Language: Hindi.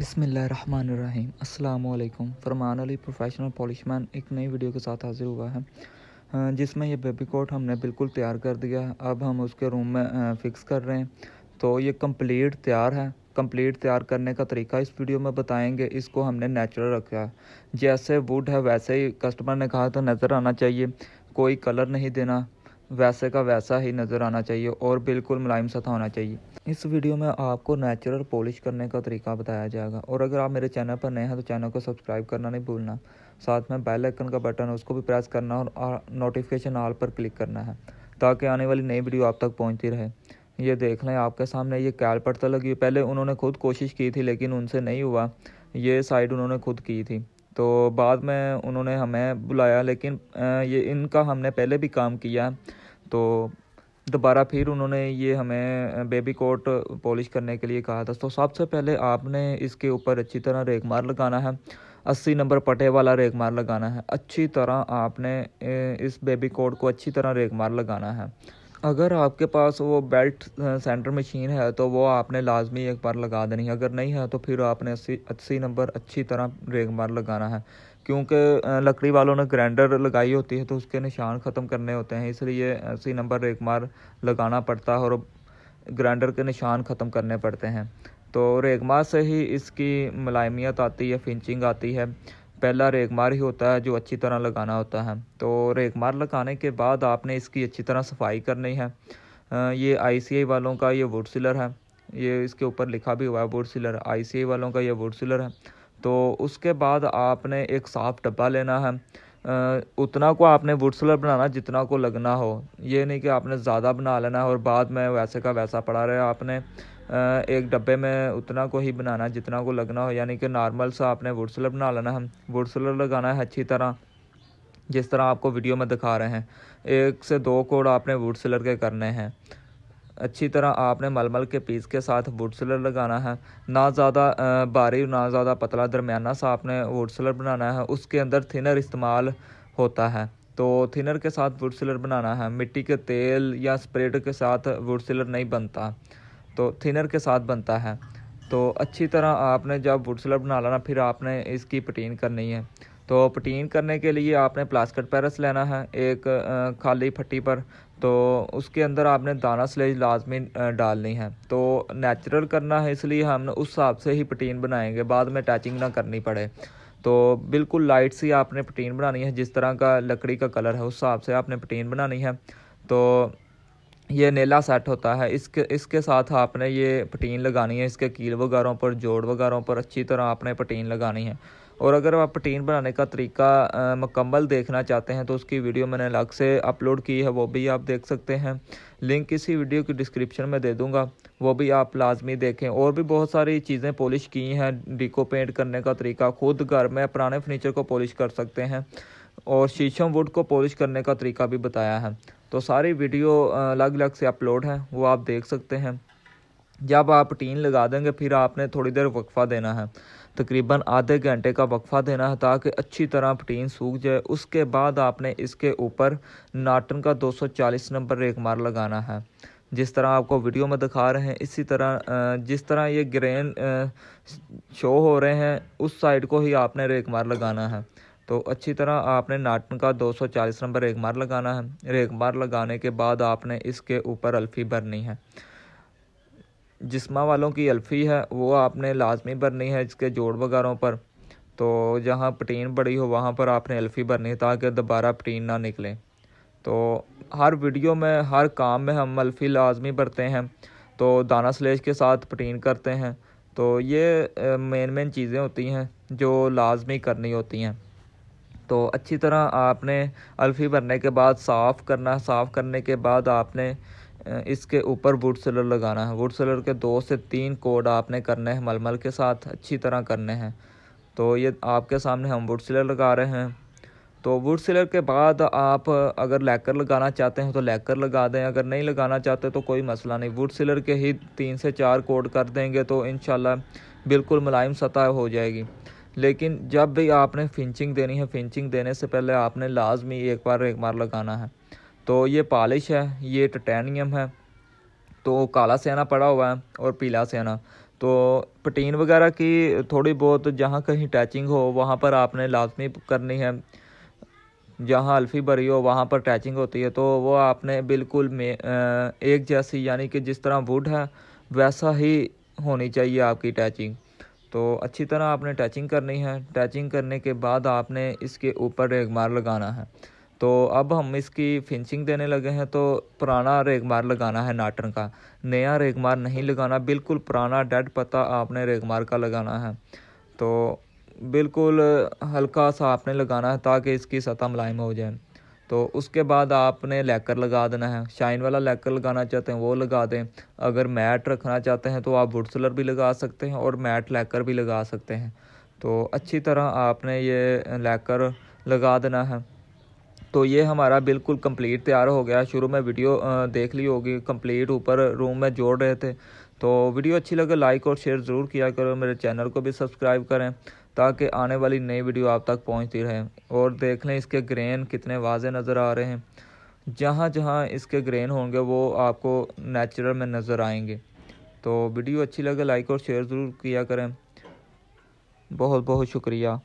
बिसमीम् अल्लाम फरमान अली प्रोफेशनल पॉलिशमैन एक नई वीडियो के साथ हाज़िर हुआ है जिसमें यह बेबी कोट हमने बिल्कुल तैयार कर दिया है अब हम उसके रूम में फ़िक्स कर रहे हैं तो ये कंप्लीट तैयार है कंप्लीट तैयार करने का तरीका इस वीडियो में बताएंगे इसको हमने नेचुरल रखा है जैसे वुड है वैसे ही कस्टमर ने कहा था नज़र आना चाहिए कोई कलर नहीं देना वैसे का वैसा ही नज़र आना चाहिए और बिल्कुल मुलायम सतह होना चाहिए इस वीडियो में आपको नेचुरल पॉलिश करने का तरीका बताया जाएगा और अगर आप मेरे चैनल पर नए हैं तो चैनल को सब्सक्राइब करना नहीं भूलना साथ में बेल आइकन का बटन है उसको भी प्रेस करना और नोटिफिकेशन ऑल पर क्लिक करना है ताकि आने वाली नई वीडियो आप तक पहुँचती रहे ये देख लें आपके सामने ये कैलपट पड़ता लगी पहले उन्होंने खुद कोशिश की थी लेकिन उनसे नहीं हुआ ये साइड उन्होंने खुद की थी तो बाद में उन्होंने हमें बुलाया लेकिन ये इनका हमने पहले भी काम किया तो दोबारा फिर उन्होंने ये हमें बेबी कोट पॉलिश करने के लिए कहा था तो सबसे पहले आपने इसके ऊपर अच्छी तरह रेख मार लगाना है अस्सी नंबर पटे वाला रेख मार लगाना है अच्छी तरह आपने इस बेबी कोट को अच्छी तरह रेख मार लगाना है अगर आपके पास वो बेल्ट सेंटर मशीन है तो वो आपने लाजमी एक बार लगा देनी है अगर नहीं है तो फिर आपने अस्सी अस्सी नंबर अच्छी तरह रेख मार लगाना है क्योंकि लकड़ी वालों ने ग्राइंडर लगाई होती है तो उसके निशान ख़त्म करने होते हैं इसलिए सी नंबर रेगमार मार लगाना पड़ता है और ग्राइंडर के निशान ख़त्म करने पड़ते हैं तो रेगमार से ही इसकी मलायमियत आती है फिंचिंग आती है पहला रेगमार ही होता है जो अच्छी तरह लगाना होता है तो रेगमार लगाने के बाद आपने इसकी अच्छी तरह सफाई करनी है ये आई वालों का ये वुड सिलर है ये इसके ऊपर लिखा भी हुआ है वुड सिलर आई वालों का ये वुड सिलर है तो उसके बाद आपने एक साफ़ डब्बा लेना है उतना को आपने वुडसलर बनाना जितना को लगना हो ये नहीं कि आपने ज़्यादा बना लेना है और बाद में वैसे का वैसा पड़ा रहे आपने एक डब्बे में उतना को ही बनाना है जितना को लगना हो यानी कि नॉर्मल सा आपने वुडसलर बना लेना है वुडसलर लगाना है अच्छी तरह जिस तरह आपको वीडियो में दिखा रहे हैं एक से दो कोड आपने वुडसलर के करने हैं अच्छी तरह आपने मलमल के पीस के साथ वुड सिलर लगाना है ना ज़्यादा बारी ना ज़्यादा पतला दरमियाना सा आपने वुड सिलर बनाना है उसके अंदर थिनर इस्तेमाल होता है तो थिनर के साथ वुड सिलर बनाना है मिट्टी के तेल या स्प्रेड के साथ वुड सिलर नहीं बनता तो थिनर के साथ बनता है तो अच्छी तरह आपने जब वुड सिलर बना लाना फिर आपने इसकी पटीन करनी है तो पटीन करने के लिए आपने प्लास्कट पैरस लेना है एक खाली फट्टी पर तो उसके अंदर आपने दाना स्लेज लाजमी डालनी है तो नेचुरल करना है इसलिए हम उस हिसाब से ही पटीन बनाएंगे बाद में टैचिंग ना करनी पड़े तो बिल्कुल लाइट सी आपने पटीन बनानी है जिस तरह का लकड़ी का कलर है उस हिसाब से आपने पटीन बनानी है तो ये नीला सेट होता है इसके इसके साथ आपने ये पटीन लगानी है इसके कील वगैरह पर जोड़ वगैरह पर अच्छी तरह आपने पटीन लगानी है और अगर आप टीन बनाने का तरीका मुकम्मल देखना चाहते हैं तो उसकी वीडियो मैंने अलग से अपलोड की है वो भी आप देख सकते हैं लिंक इसी वीडियो की डिस्क्रिप्शन में दे दूँगा वो भी आप लाजमी देखें और भी बहुत सारी चीज़ें पॉलिश की हैं डिको पेंट करने का तरीका खुद घर में पुराने फर्नीचर को पॉलिश कर सकते हैं और शीशम वुड को पॉलिश करने का तरीका भी बताया है तो सारी वीडियो अलग अलग से अपलोड हैं वो आप देख सकते हैं जब आप टीन लगा देंगे फिर आपने थोड़ी देर वक्फ़ा देना है तकरीबन आधे घंटे का वक्फ़ा देना है ताकि अच्छी तरह टीन सूख जाए उसके बाद आपने इसके ऊपर नाटन का 240 नंबर रेक मार लगाना है जिस तरह आपको वीडियो में दिखा रहे हैं इसी तरह जिस तरह ये ग्रेन शो हो रहे हैं उस साइड को ही आपने रेक मार लगाना है तो अच्छी तरह आपने नाटन का 240 नंबर रेक मार लगाना है रेक मार लगाने के बाद आपने इसके ऊपर अल्फ़ी भरनी है जिसमा वालों की अल्फ़ी है वो आपने लाजमी भरनी है इसके जोड़ वगैरह पर तो जहाँ पटीन बड़ी हो वहाँ पर आपने अल्फ़ी भरनी है ताकि दोबारा पटीन ना निकले तो हर वीडियो में हर काम में हम अल्फ़ी लाजमी भरते हैं तो दाना स्लेज के साथ पटीन करते हैं तो ये मेन मेन चीज़ें होती हैं जो लाजमी करनी होती हैं तो अच्छी तरह आपने अल्फ़ी भरने के बाद साफ़ करना साफ़ करने के बाद आपने इसके ऊपर वुड सेलर लगाना है वुड सेलर के दो से तीन कोड आपने करने हैं मलमल के साथ अच्छी तरह करने हैं तो ये आपके सामने हम वुड सिलर लगा रहे हैं तो वुड सिलर के बाद आप अगर लैकर लगाना चाहते हैं तो लैकर लगा दें अगर नहीं लगाना चाहते तो कोई मसला नहीं वुड सिलर के ही तीन से चार कोड कर देंगे तो इन बिल्कुल मुलायम सतह हो जाएगी लेकिन जब भी आपने फिंचिंग देनी है फिंचिंग देने से पहले आपने लाजमी एक बार एक बार लगाना है तो ये पालिश है ये टटैनियम है तो काला सेना पड़ा हुआ है और पीला सेना तो पटीन वगैरह की थोड़ी बहुत जहाँ कहीं टैचिंग हो वहाँ पर आपने लाजमी करनी है जहाँ अल्फ़ी भरी हो वहाँ पर टैचिंग होती है तो वो आपने बिल्कुल में एक जैसी यानी कि जिस तरह वुड है वैसा ही होनी चाहिए आपकी टैचिंग तो अच्छी तरह आपने टैचिंग करनी है टैचिंग करने के बाद आपने इसके ऊपर रेगमार लगाना है तो अब हम इसकी फिनिशिंग देने लगे हैं तो पुराना रेगमार लगाना है नाटन का नया रेगमार नहीं लगाना बिल्कुल पुराना डेड पत्ता आपने रेगमार का लगाना है तो बिल्कुल हल्का सा आपने लगाना है ताकि इसकी सतह मुलायम हो जाए तो उसके बाद आपने लेकर लगा देना है शाइन वाला लेकर लगाना चाहते हैं वो लगा दें अगर मैट रखना चाहते हैं तो आप वुडसलर भी लगा सकते हैं और मैट लेकर भी लगा सकते हैं तो अच्छी तरह आपने ये लेकर लगा देना है तो ये हमारा बिल्कुल कंप्लीट तैयार हो गया शुरू में वीडियो देख ली होगी कंप्लीट ऊपर रूम में जोड़ रहे थे तो वीडियो अच्छी लगे लाइक और शेयर ज़रूर किया करो मेरे चैनल को भी सब्सक्राइब करें ताकि आने वाली नई वीडियो आप तक पहुंचती रहे और देख लें इसके ग्रेन कितने वाजे नज़र आ रहे हैं जहाँ जहाँ इसके ग्रेन होंगे वो आपको नेचुरल में नज़र आएंगे तो वीडियो अच्छी लगे लाइक और शेयर ज़रूर किया करें बहुत बहुत शुक्रिया